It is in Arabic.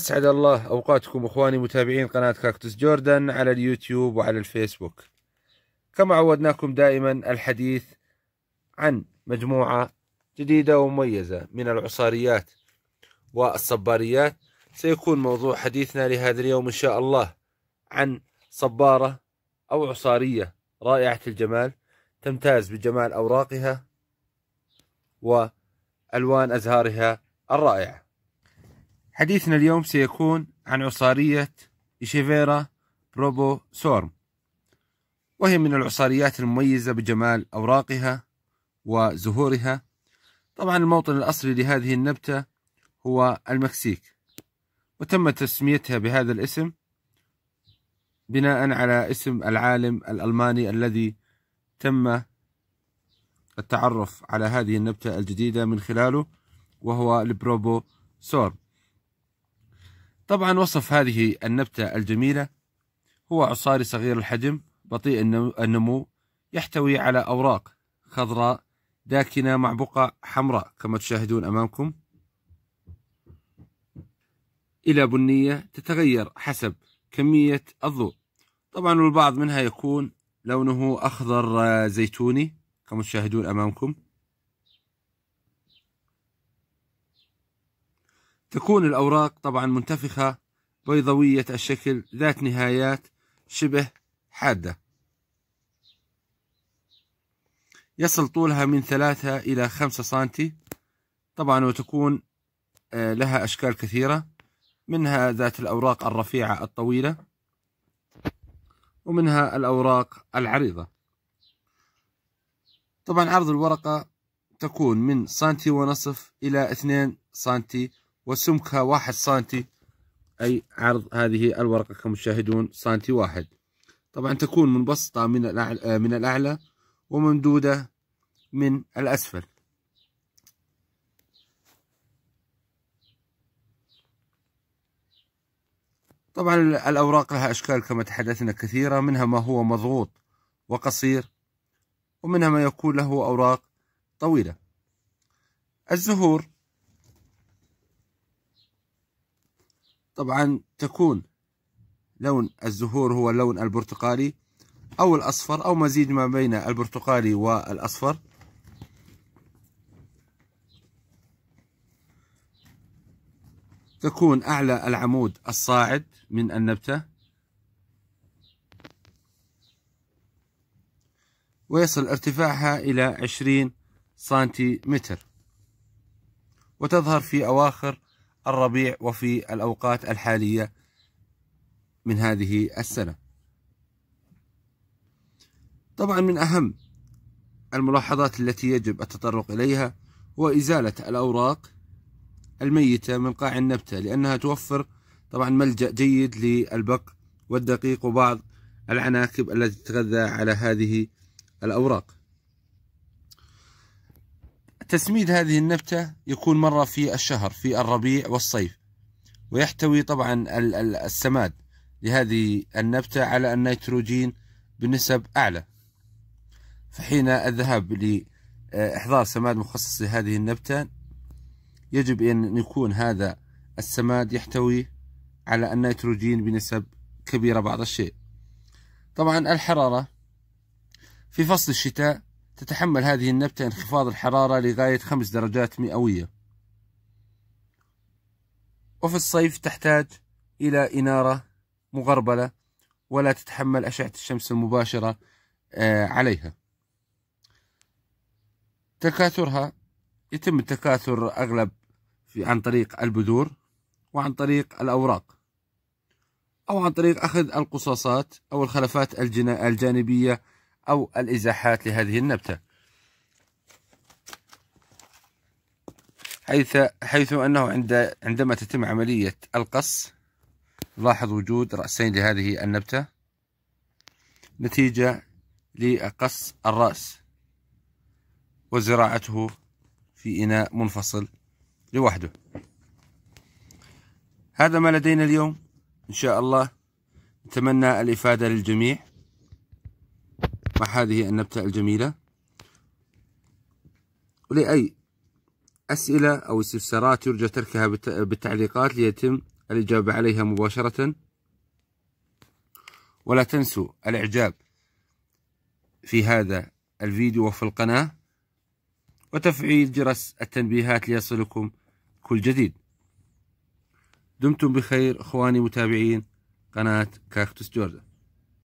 أسعد الله أوقاتكم أخواني متابعين قناة كاكتوس جوردن على اليوتيوب وعلى الفيسبوك كما عودناكم دائما الحديث عن مجموعة جديدة ومميزة من العصاريات والصباريات سيكون موضوع حديثنا لهذا اليوم إن شاء الله عن صبارة أو عصارية رائعة الجمال تمتاز بجمال أوراقها وألوان أزهارها الرائعة حديثنا اليوم سيكون عن عصارية إيشيفيرا بروبو سورم وهي من العصاريات المميزة بجمال أوراقها وزهورها طبعا الموطن الأصلي لهذه النبتة هو المكسيك وتم تسميتها بهذا الاسم بناء على اسم العالم الألماني الذي تم التعرف على هذه النبتة الجديدة من خلاله وهو البروبو سورم طبعا وصف هذه النبتة الجميلة هو عصاري صغير الحجم بطيء النمو يحتوي على أوراق خضراء داكنة مع بقع حمراء كما تشاهدون أمامكم إلى بنية تتغير حسب كمية الضوء طبعا البعض منها يكون لونه أخضر زيتوني كما تشاهدون أمامكم تكون الأوراق طبعا منتفخة بيضوية الشكل ذات نهايات شبه حادة يصل طولها من ثلاثة إلى خمسة سنتي طبعا وتكون آه، لها أشكال كثيرة منها ذات الأوراق الرفيعة الطويلة ومنها الأوراق العريضة طبعا عرض الورقة تكون من سنتي ونصف إلى اثنين سنتي وسمكها واحد سنتي أي عرض هذه الورقة كما تشاهدون سنتي واحد طبعا تكون منبسطة من الأعلى, من الأعلى وممدودة من الأسفل طبعا الأوراق لها أشكال كما تحدثنا كثيرة منها ما هو مضغوط وقصير ومنها ما يكون له أوراق طويلة الزهور طبعا تكون لون الزهور هو اللون البرتقالي أو الأصفر أو مزيج ما بين البرتقالي والأصفر تكون أعلى العمود الصاعد من النبتة ويصل ارتفاعها إلى 20 سنتيمتر وتظهر في أواخر الربيع وفي الأوقات الحالية من هذه السنة طبعا من أهم الملاحظات التي يجب التطرق إليها هو إزالة الأوراق الميتة من قاع النبتة لأنها توفر طبعا ملجأ جيد للبق والدقيق وبعض العناكب التي تتغذى على هذه الأوراق تسميد هذه النبتة يكون مرة في الشهر في الربيع والصيف ويحتوي طبعا السماد لهذه النبتة على النيتروجين بنسب أعلى فحين الذهاب لإحضار آه، سماد مخصص لهذه النبتة يجب أن يكون هذا السماد يحتوي على النيتروجين بنسب كبيرة بعض الشيء طبعا الحرارة في فصل الشتاء تتحمل هذه النبتة انخفاض الحرارة لغاية خمس درجات مئوية وفي الصيف تحتاج إلى إنارة مغربلة ولا تتحمل أشعة الشمس المباشرة آه، عليها تكاثرها يتم التكاثر أغلب في عن طريق البذور وعن طريق الأوراق أو عن طريق أخذ القصاصات أو الخلفات الجانبية أو الإزاحات لهذه النبتة حيث حيث أنه عند عندما تتم عملية القص نلاحظ وجود رأسين لهذه النبتة نتيجة لقص الرأس وزراعته في إناء منفصل لوحده هذا ما لدينا اليوم إن شاء الله نتمنى الإفادة للجميع هذه النبتة الجميلة ولأي أسئلة أو استفسارات يرجى تركها بالتعليقات ليتم الإجابة عليها مباشرة ولا تنسوا الإعجاب في هذا الفيديو وفي القناة وتفعيل جرس التنبيهات ليصلكم كل جديد دمتم بخير أخواني متابعين قناة كاكتوس جوردن